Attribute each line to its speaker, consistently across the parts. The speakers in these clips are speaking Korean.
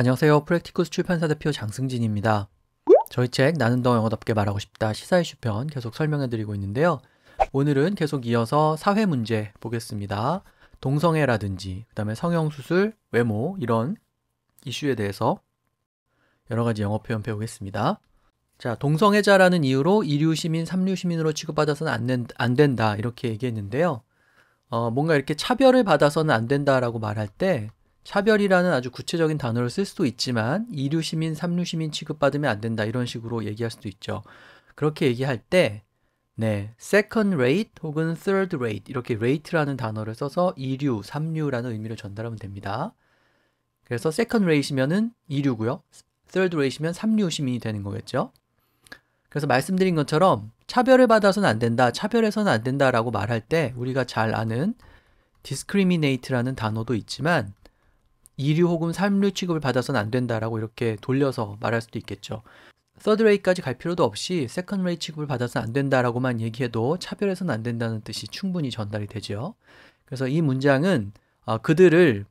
Speaker 1: 안녕하세요. 프랙티쿠스 출판사 대표 장승진입니다. 저희 책 나는 더 영어답게 말하고 싶다 시사 이슈편 계속 설명해드리고 있는데요. 오늘은 계속 이어서 사회 문제 보겠습니다. 동성애라든지 그 다음에 성형수술, 외모 이런 이슈에 대해서 여러 가지 영어 표현 배우겠습니다. 자, 동성애자라는 이유로 1류 시민, 3류 시민으로 취급받아서는 안, 된, 안 된다 이렇게 얘기했는데요. 어, 뭔가 이렇게 차별을 받아서는 안 된다라고 말할 때 차별이라는 아주 구체적인 단어를 쓸 수도 있지만 이류 시민, 삼류 시민 취급받으면 안 된다 이런 식으로 얘기할 수도 있죠. 그렇게 얘기할 때 네, second rate 혹은 third rate 이렇게 rate라는 단어를 써서 이류, 삼류라는 의미를 전달하면 됩니다. 그래서 second rate이면은 이류고요. third rate이면 삼류 시민이 되는 거겠죠. 그래서 말씀드린 것처럼 차별을 받아서는 안 된다, 차별해서는 안 된다라고 말할 때 우리가 잘 아는 discriminate라는 단어도 있지만 2류 혹은 3류 취급을 받아서는 안 된다라고 이렇게 돌려서 말할 수도 있겠죠. 서드레이까지 갈 필요도 없이 세컨드레이 취급을 받아서는 안 된다라고만 얘기해도 차별해서는 안 된다는 뜻이 충분히 전달이 되죠. 그래서 이 문장은 어, 그들을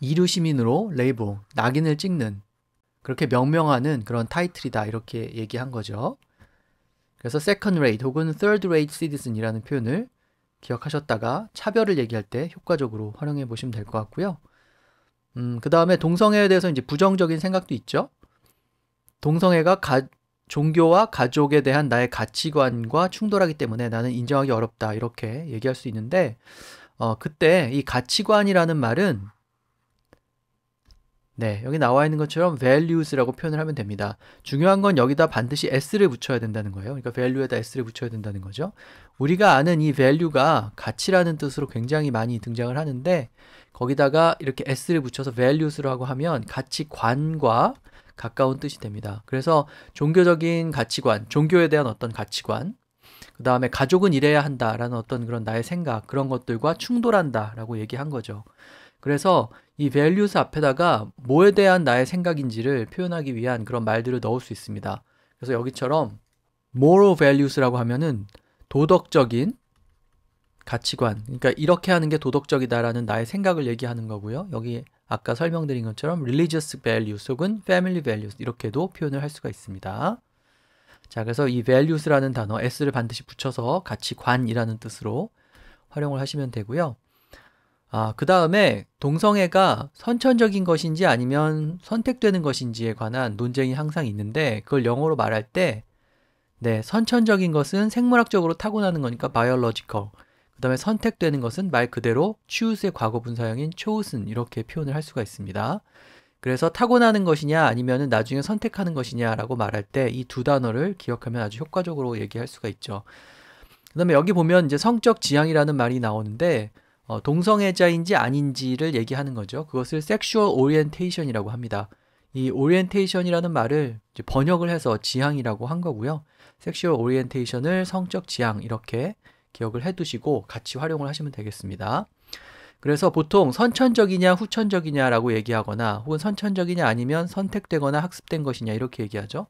Speaker 1: 이류 시민으로 레이블, 낙인을 찍는 그렇게 명명하는 그런 타이틀이다 이렇게 얘기한 거죠. 그래서 세컨드레이 d 혹은 서드레이 d r a t 이라는 표현을 기억하셨다가 차별을 얘기할 때 효과적으로 활용해 보시면 될 것 같고요. 음, 그 다음에 동성애에 대해서 이제 부정적인 생각도 있죠. 동성애가 가, 종교와 가족에 대한 나의 가치관과 충돌하기 때문에 나는 인정하기 어렵다. 이렇게 얘기할 수 있는데, 어, 그때 이 가치관이라는 말은 네, 여기 나와 있는 것처럼 values라고 표현을 하면 됩니다. 중요한 건 여기다 반드시 s를 붙여야 된다는 거예요. 그러니까 value에다 s를 붙여야 된다는 거죠. 우리가 아는 이 value가 가치라는 뜻으로 굉장히 많이 등장을 하는데 거기다가 이렇게 s를 붙여서 values라고 하면 가치관과 가까운 뜻이 됩니다. 그래서 종교적인 가치관, 종교에 대한 어떤 가치관, 그 다음에 가족은 이래야 한다라는 어떤 그런 나의 생각, 그런 것들과 충돌한다라고 얘기한 거죠. 그래서 이 values 앞에다가 뭐에 대한 나의 생각인지를 표현하기 위한 그런 말들을 넣을 수 있습니다. 그래서 여기처럼 moral values라고 하면은 도덕적인 가치관. 그러니까 이렇게 하는 게 도덕적이다라는 나의 생각을 얘기하는 거고요. 여기 아까 설명드린 것처럼 religious values 혹은 family values 이렇게도 표현을 할 수가 있습니다. 자, 그래서 이 values라는 단어 s를 반드시 붙여서 가치관이라는 뜻으로 활용을 하시면 되고요. 아, 그 다음에 동성애가 선천적인 것인지 아니면 선택되는 것인지에 관한 논쟁이 항상 있는데 그걸 영어로 말할 때 네, 선천적인 것은 생물학적으로 타고나는 거니까 biological. 그 다음에 선택되는 것은 말 그대로 choose의 과거 분사형인 chosen 이렇게 표현을 할 수가 있습니다. 그래서 타고나는 것이냐 아니면 나중에 선택하는 것이냐라고 말할 때 이 두 단어를 기억하면 아주 효과적으로 얘기할 수가 있죠. 그 다음에 여기 보면 이제 성적 지향이라는 말이 나오는데 어, 동성애자인지 아닌지를 얘기하는 거죠. 그것을 섹슈얼 오리엔테이션이라고 합니다. 이 오리엔테이션이라는 말을 번역을 해서 지향이라고 한 거고요. 섹슈얼 오리엔테이션을 성적 지향 이렇게 기억을 해두시고 같이 활용을 하시면 되겠습니다. 그래서 보통 선천적이냐 후천적이냐라고 얘기하거나 혹은 선천적이냐 아니면 선택되거나 학습된 것이냐 이렇게 얘기하죠.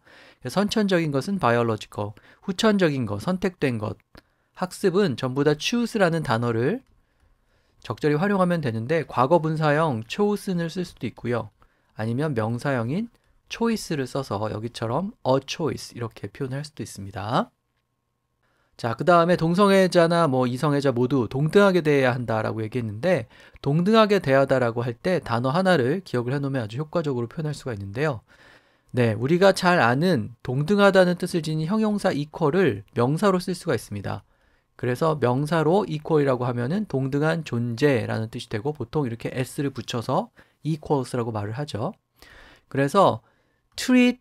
Speaker 1: 선천적인 것은 바이올로지컬, 후천적인 것, 선택된 것. 학습은 전부 다 choose라는 단어를 적절히 활용하면 되는데 과거 분사형 chosen을 쓸 수도 있고요. 아니면 명사형인 choice를 써서 여기처럼 a choice 이렇게 표현할 수도 있습니다. 자, 그 다음에 동성애자나 뭐 이성애자 모두 동등하게 대해야 한다라고 얘기했는데 동등하게 대하다라고 할 때 단어 하나를 기억을 해놓으면 아주 효과적으로 표현할 수가 있는데요. 네, 우리가 잘 아는 동등하다는 뜻을 지닌 형용사 equal을 명사로 쓸 수가 있습니다. 그래서 명사로 equal이라고 하면은 동등한 존재라는 뜻이 되고 보통 이렇게 s를 붙여서 equals라고 말을 하죠. 그래서 treat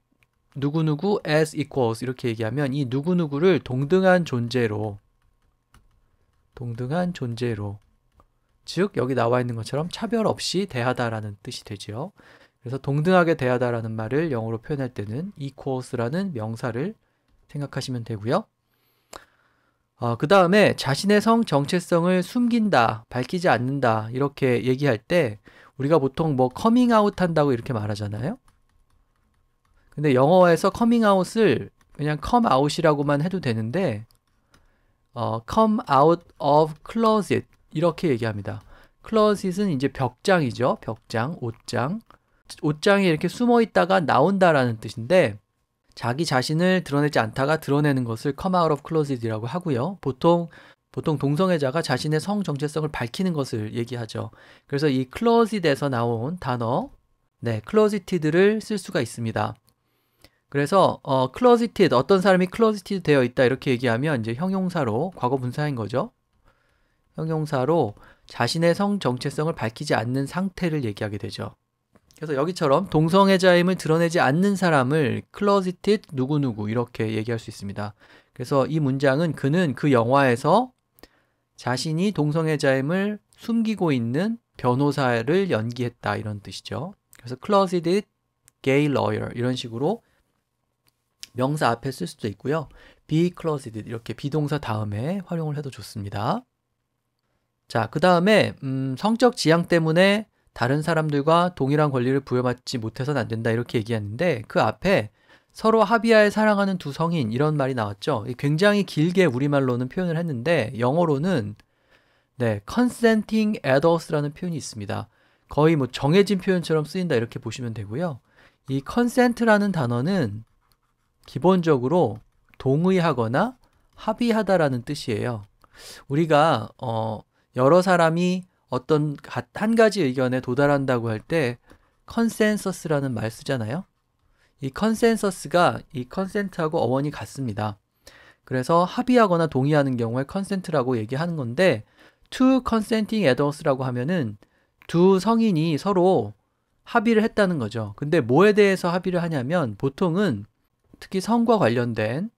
Speaker 1: 누구누구 as equals 이렇게 얘기하면 이 누구누구를 동등한 존재로 동등한 존재로 즉 여기 나와 있는 것처럼 차별 없이 대하다라는 뜻이 되지요. 그래서 동등하게 대하다라는 말을 영어로 표현할 때는 equals라는 명사를 생각하시면 되고요. 어, 그 다음에 자신의 성 정체성을 숨긴다, 밝히지 않는다, 이렇게 얘기할 때 우리가 보통 뭐 커밍아웃 한다고 이렇게 말하잖아요. 근데 영어에서 커밍아웃을 그냥 컴아웃이라고만 해도 되는데 어, come out of closet 이렇게 얘기합니다. closet은 이제 벽장이죠. 벽장, 옷장. 옷장에 이렇게 숨어 있다가 나온다라는 뜻인데 자기 자신을 드러내지 않다가 드러내는 것을 come out of closet이라고 하고요. 보통 보통 동성애자가 자신의 성 정체성을 밝히는 것을 얘기하죠. 그래서 이 closet에서 나온 단어 네, closeted를 쓸 수가 있습니다. 그래서 어 closeted 어떤 사람이 closeted 되어 있다 이렇게 얘기하면 이제 형용사로 과거 분사인 거죠. 형용사로 자신의 성 정체성을 밝히지 않는 상태를 얘기하게 되죠. 그래서 여기처럼 동성애자임을 드러내지 않는 사람을 closeted 누구누구 이렇게 얘기할 수 있습니다. 그래서 이 문장은 그는 그 영화에서 자신이 동성애자임을 숨기고 있는 변호사를 연기했다 이런 뜻이죠. 그래서 closeted gay lawyer 이런 식으로 명사 앞에 쓸 수도 있고요. be closeted 이렇게 비동사 다음에 활용을 해도 좋습니다. 자, 그 다음에 음, 성적 지향 때문에 다른 사람들과 동일한 권리를 부여받지 못해서는 안 된다 이렇게 얘기하는데 그 앞에 서로 합의하에 사랑하는 두 성인 이런 말이 나왔죠. 굉장히 길게 우리말로는 표현을 했는데 영어로는 네, consenting adults라는 표현이 있습니다. 거의 뭐 정해진 표현처럼 쓰인다 이렇게 보시면 되고요. 이 consent라는 단어는 기본적으로 동의하거나 합의하다라는 뜻이에요. 우리가 어 여러 사람이 어떤 한 가지 의견에 도달한다고 할 때 컨센서스라는 말 쓰잖아요. 이 컨센서스가 이 컨센트하고 어원이 같습니다. 그래서 합의하거나 동의하는 경우에 컨센트라고 얘기하는 건데 two consenting adults라고 하면은 두 성인이 서로 합의를 했다는 거죠. 근데 뭐에 대해서 합의를 하냐면 보통은 특히 성과 관련된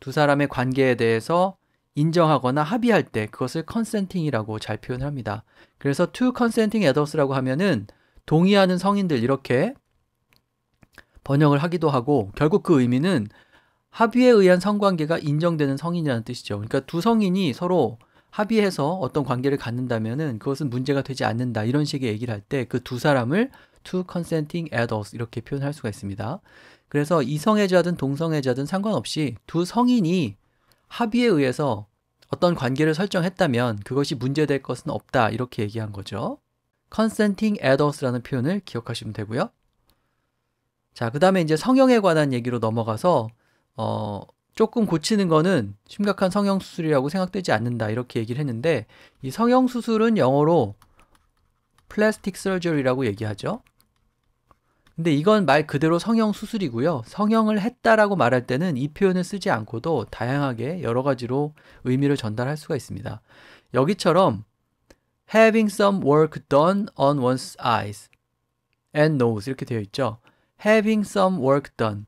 Speaker 1: 두 사람의 관계에 대해서 인정하거나 합의할 때 그것을 컨센팅이라고 잘 표현을 합니다. 그래서 t o consenting adults라고 하면은 동의하는 성인들 이렇게 번역을 하기도 하고 결국 그 의미는 합의에 의한 성관계가 인정되는 성인이라는 뜻이죠. 그러니까 두 성인이 서로 합의해서 어떤 관계를 갖는다면은 그것은 문제가 되지 않는다 이런 식의 얘기를 할 때 그 두 사람을 two consenting adults 이렇게 표현할 수가 있습니다. 그래서 이성애자든 동성애자든 상관없이 두 성인이 합의에 의해서 어떤 관계를 설정했다면 그것이 문제될 것은 없다 이렇게 얘기한 거죠. consenting adults라는 표현을 기억하시면 되고요. 자, 그 다음에 이제 성형에 관한 얘기로 넘어가서 어, 조금 고치는 거는 심각한 성형 수술이라고 생각되지 않는다 이렇게 얘기를 했는데 이 성형 수술은 영어로 플라스틱 서저리라고 얘기하죠. 근데 이건 말 그대로 성형 수술이고요. 성형을 했다라고 말할 때는 이 표현을 쓰지 않고도 다양하게 여러 가지로 의미를 전달할 수가 있습니다. 여기처럼 having some work done on one's eyes and nose 이렇게 되어 있죠. having some work done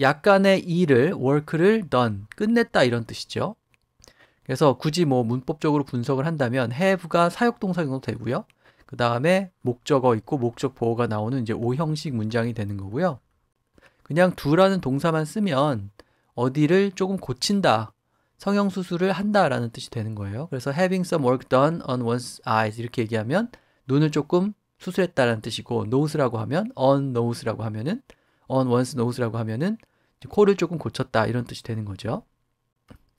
Speaker 1: 약간의 일을 work를 done 끝냈다 이런 뜻이죠. 그래서 굳이 뭐 문법적으로 분석을 한다면 have가 사역동사용도 되고요. 그 다음에 목적어 있고 목적 보호가 나오는 이제 오형식 문장이 되는 거고요. 그냥 두라는 동사만 쓰면 어디를 조금 고친다. 성형 수술을 한다라는 뜻이 되는 거예요. 그래서 having some work done on one's eyes 이렇게 얘기하면 눈을 조금 수술했다라는 뜻이고 nose라고 하면 on nose라고 하면은 on one's nose라고 하면은 코를 조금 고쳤다 이런 뜻이 되는 거죠.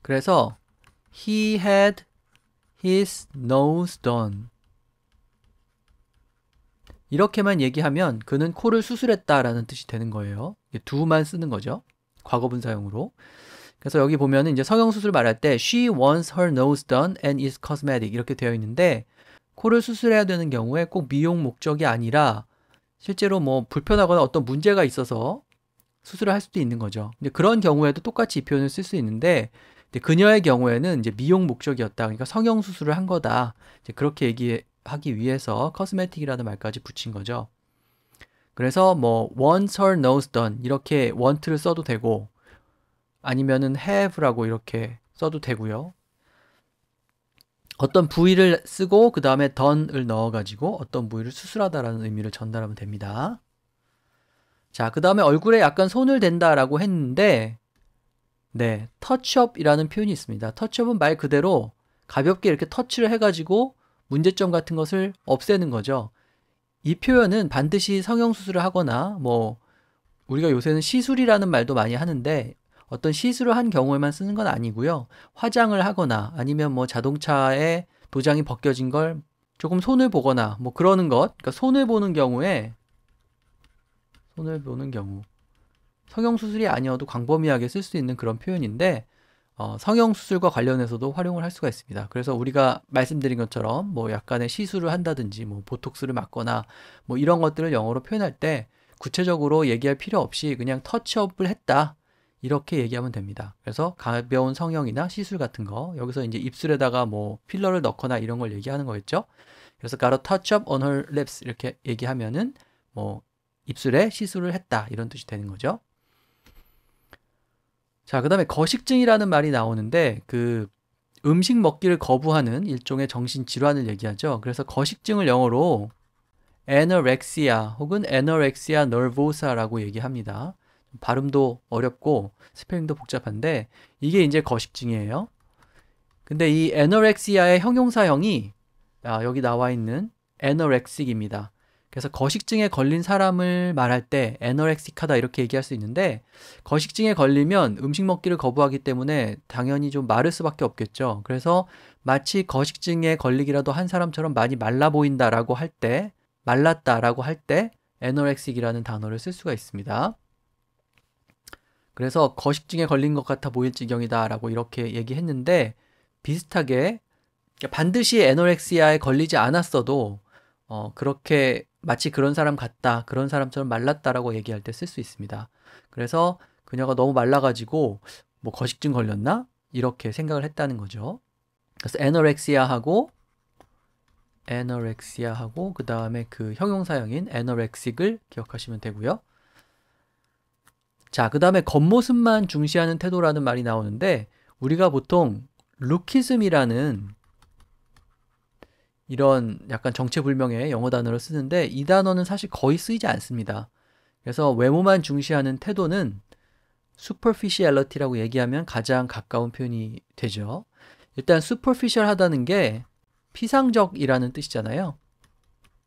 Speaker 1: 그래서 he had his nose done 이렇게만 얘기하면 그는 코를 수술했다라는 뜻이 되는 거예요. 두만 쓰는 거죠. 과거분사용으로. 그래서 여기 보면은 이제 성형 수술 말할 때 she wants her nose done and is cosmetic 이렇게 되어 있는데 코를 수술해야 되는 경우에 꼭 미용 목적이 아니라 실제로 뭐 불편하거나 어떤 문제가 있어서 수술을 할 수도 있는 거죠. 근데 그런 경우에도 똑같이 이 표현을 쓸 수 있는데 그녀의 경우에는 이제 미용 목적이었다. 그러니까 성형 수술을 한 거다. 이제 그렇게 얘기 해 하기 위해서 커스메틱이라는 말까지 붙인 거죠. 그래서 뭐 wants her n o s done 이렇게 want를 써도 되고 아니면은 have라고 이렇게 써도 되고요. 어떤 부위를 쓰고 그 다음에 done을 넣어가지고 어떤 부위를 수술하다라는 의미를 전달하면 됩니다. 자, 그 다음에 얼굴에 약간 손을 댄다라고 했는데 네, 터치업이라는 표현이 있습니다. 터치업은 말 그대로 가볍게 이렇게 터치를 해가지고 문제점 같은 것을 없애는 거죠. 이 표현은 반드시 성형수술을 하거나 뭐 우리가 요새는 시술이라는 말도 많이 하는데 어떤 시술을 한 경우에만 쓰는 건 아니고요. 화장을 하거나 아니면 뭐 자동차에 도장이 벗겨진 걸 조금 손을 보거나 뭐 그러는 것, 그러니까 손을 보는 경우에 손을 보는 경우 성형수술이 아니어도 광범위하게 쓸 수 있는 그런 표현인데 어, 성형 수술과 관련해서도 활용을 할 수가 있습니다. 그래서 우리가 말씀드린 것처럼 뭐 약간의 시술을 한다든지 뭐 보톡스를 맞거나 뭐 이런 것들을 영어로 표현할 때 구체적으로 얘기할 필요 없이 그냥 터치업을 했다. 이렇게 얘기하면 됩니다. 그래서 가벼운 성형이나 시술 같은 거 여기서 이제 입술에다가 뭐 필러를 넣거나 이런 걸 얘기하는 거였죠. 그래서 g o 터치업 o u c h on her lips 이렇게 얘기하면은 뭐 입술에 시술을 했다 이런 뜻이 되는 거죠. 자, 그 다음에 거식증이라는 말이 나오는데 그 음식 먹기를 거부하는 일종의 정신질환을 얘기하죠. 그래서 거식증을 영어로 anorexia 혹은 anorexia nervosa라고 얘기합니다. 발음도 어렵고 스펠링도 복잡한데 이게 이제 거식증이에요. 근데 이 anorexia의 형용사형이 아, 여기 나와 있는 anorecic입니다. 그래서 거식증에 걸린 사람을 말할 때에너렉식카다 이렇게 얘기할 수 있는데 거식증에 걸리면 음식 먹기를 거부하기 때문에 당연히 좀 마를 수밖에 없겠죠. 그래서 마치 거식증에 걸리기라도 한 사람처럼 많이 말라 보인다라고 할 때 말랐다라고 할때 에너렉식이라는 단어를 쓸 수가 있습니다. 그래서 거식증에 걸린 것 같아 보일 지경이다라고 이렇게 얘기했는데 비슷하게 반드시 에너렉시아에 걸리지 않았어도 어, 그렇게 마치 그런 사람 같다, 그런 사람처럼 말랐다라고 얘기할 때 쓸 수 있습니다. 그래서 그녀가 너무 말라가지고 뭐 거식증 걸렸나? 이렇게 생각을 했다는 거죠. 그래서 에너렉시아하고 에너렉시아하고 그 다음에 그 형용사형인 에너렉식을 기억하시면 되고요. 자, 그 다음에 겉모습만 중시하는 태도라는 말이 나오는데 우리가 보통 루키즘이라는 이런 약간 정체불명의 영어 단어를 쓰는데 이 단어는 사실 거의 쓰이지 않습니다. 그래서 외모만 중시하는 태도는 superficiality라고 얘기하면 가장 가까운 표현이 되죠. 일단 superficial 하다는 게 피상적이라는 뜻이잖아요.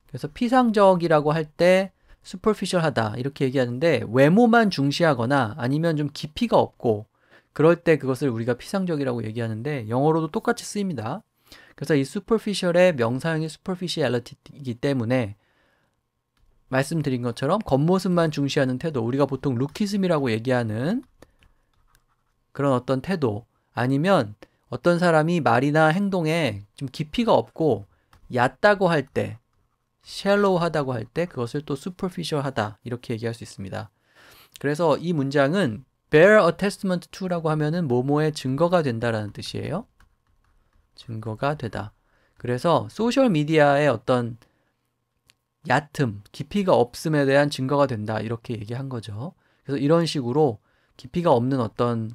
Speaker 1: 그래서 피상적이라고 할 때 superficial 하다 이렇게 얘기하는데 외모만 중시하거나 아니면 좀 깊이가 없고 그럴 때 그것을 우리가 피상적이라고 얘기하는데 영어로도 똑같이 쓰입니다. 그래서 이 superficial의 명사형이 superficiality이기 때문에 말씀드린 것처럼 겉모습만 중시하는 태도, 우리가 보통 루키즘이라고 얘기하는 그런 어떤 태도, 아니면 어떤 사람이 말이나 행동에 좀 깊이가 없고 얕다고 할 때, 쉘로우하다고 할 때 그것을 또 superficial하다 이렇게 얘기할 수 있습니다. 그래서 이 문장은 bear a testament to라고 하면은 모모의 증거가 된다라는 뜻이에요. 증거가 되다. 그래서 소셜 미디어의 어떤 얕음, 깊이가 없음에 대한 증거가 된다. 이렇게 얘기한 거죠. 그래서 이런 식으로 깊이가 없는 어떤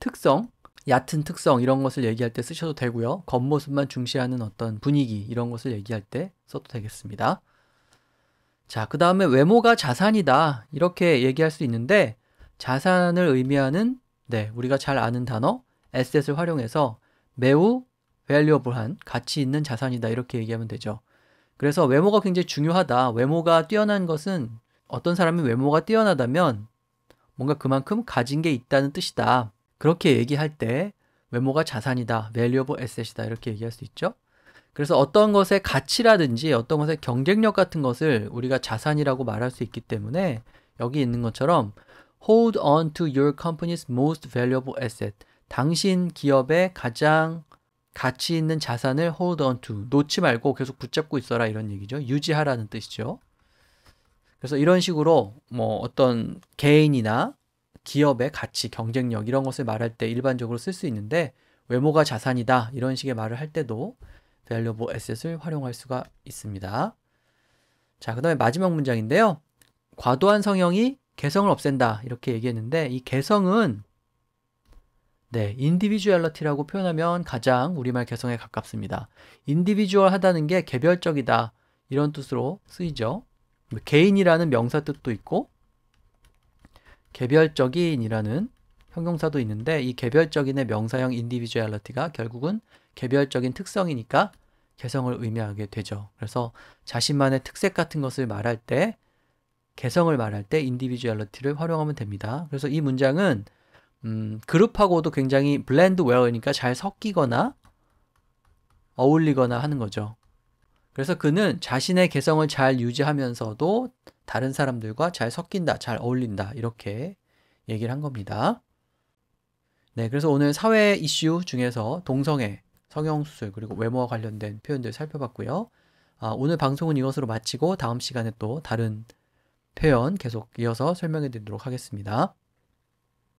Speaker 1: 특성, 얕은 특성 이런 것을 얘기할 때 쓰셔도 되고요. 겉모습만 중시하는 어떤 분위기 이런 것을 얘기할 때 써도 되겠습니다. 자, 그 다음에 외모가 자산이다. 이렇게 얘기할 수 있는데 자산을 의미하는 네, 우리가 잘 아는 단어 에셋을 활용해서 매우 valuable한 가치 있는 자산이다 이렇게 얘기하면 되죠. 그래서 외모가 굉장히 중요하다. 외모가 뛰어난 것은 어떤 사람이 외모가 뛰어나다면 뭔가 그만큼 가진 게 있다는 뜻이다. 그렇게 얘기할 때 외모가 자산이다, valuable asset이다 이렇게 얘기할 수 있죠. 그래서 어떤 것의 가치라든지 어떤 것의 경쟁력 같은 것을 우리가 자산이라고 말할 수 있기 때문에 여기 있는 것처럼 hold on to your company's most valuable asset. 당신 기업의 가장 가치 있는 자산을 hold on to 놓지 말고 계속 붙잡고 있어라 이런 얘기죠. 유지하라는 뜻이죠. 그래서 이런 식으로 뭐 어떤 개인이나 기업의 가치, 경쟁력 이런 것을 말할 때 일반적으로 쓸 수 있는데 외모가 자산이다 이런 식의 말을 할 때도 valuable asset을 활용할 수가 있습니다. 자, 그 다음에 마지막 문장인데요. 과도한 성형이 개성을 없앤다 이렇게 얘기했는데 이 개성은 네, 인디비주얼러티라고 표현하면 가장 우리말 개성에 가깝습니다. 인디비주얼하다는 게 개별적이다 이런 뜻으로 쓰이죠. 개인이라는 명사 뜻도 있고 개별적인이라는 형용사도 있는데 이 개별적인의 명사형 인디비주얼러티가 결국은 개별적인 특성이니까 개성을 의미하게 되죠. 그래서 자신만의 특색 같은 것을 말할 때 개성을 말할 때 인디비주얼러티를 활용하면 됩니다. 그래서 이 문장은 음, 그룹하고도 굉장히 블렌드 웨어니까 잘 섞이거나 어울리거나 하는 거죠. 그래서 그는 자신의 개성을 잘 유지하면서도 다른 사람들과 잘 섞인다, 잘 어울린다 이렇게 얘기를 한 겁니다. 네, 그래서 오늘 사회 이슈 중에서 동성애, 성형수술 그리고 외모와 관련된 표현들 살펴봤고요. 아, 오늘 방송은 이것으로 마치고 다음 시간에 또 다른 표현 계속 이어서 설명해 드리도록 하겠습니다.